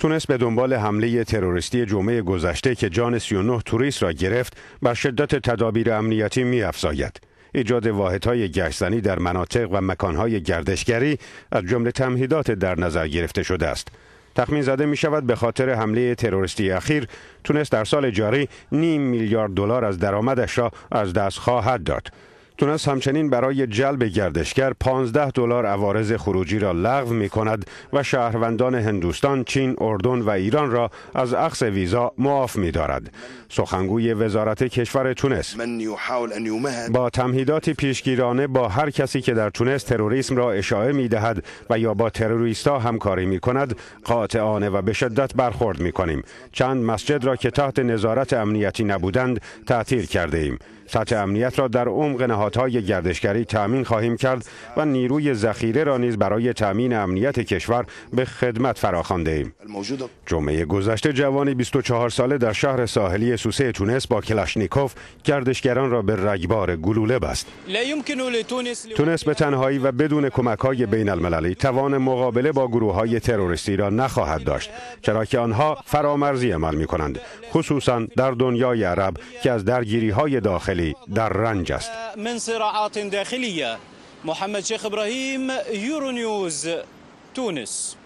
تونس به دنبال حمله تروریستی جمعه گذشته که جان 39 توریست را گرفت بر شدت تدابیر امنیتی میافزاید ایجاد واحدهای گشتنی در مناطق و مکانهای گردشگری از جمله تمهیدات در نظر گرفته شده است تخمین زده می شود به خاطر حمله تروریستی اخیر تونس در سال جاری نیم میلیارد دلار از درآمدش را از دست خواهد داد تونس همچنین برای جلب گردشگر 15 دلار عوارض خروجی را لغو می کند و شهروندان هندوستان، چین، اردن و ایران را از اخذ ویزا معاف می دارد. سخنگوی وزارت کشور تونس با تمهیدات پیشگیرانه با هر کسی که در تونس تروریسم را اشاعه می دهد و یا با تروریستا همکاری می کند قاطعانه و به شدت برخورد می کنیم. چند مسجد را که تحت نظارت امنیتی نبودند تعطیل کرده ایم. سطح امنیت را در عمق نهادهای گردشگری تامین خواهیم کرد و نیروی ذخیره را نیز برای تامین امنیت کشور به خدمت فراخوانده ایم. جمعه گذشته جوانی 24 ساله در شهر ساحلی سوسه تونس با کلاشنیکوف گردشگران را به رگبار گلوله بست. تونس به تنهایی و بدون کمک های بین المللی توان مقابله با گروه های تروریستی را نخواهد داشت چرا که آنها فرامرزی عمل می کنند خصوصا در دنیای عرب که از درگیری های داخلی دار رانجاست من صراعات داخلية محمد شيخ إبراهيم يورو نيوز تونس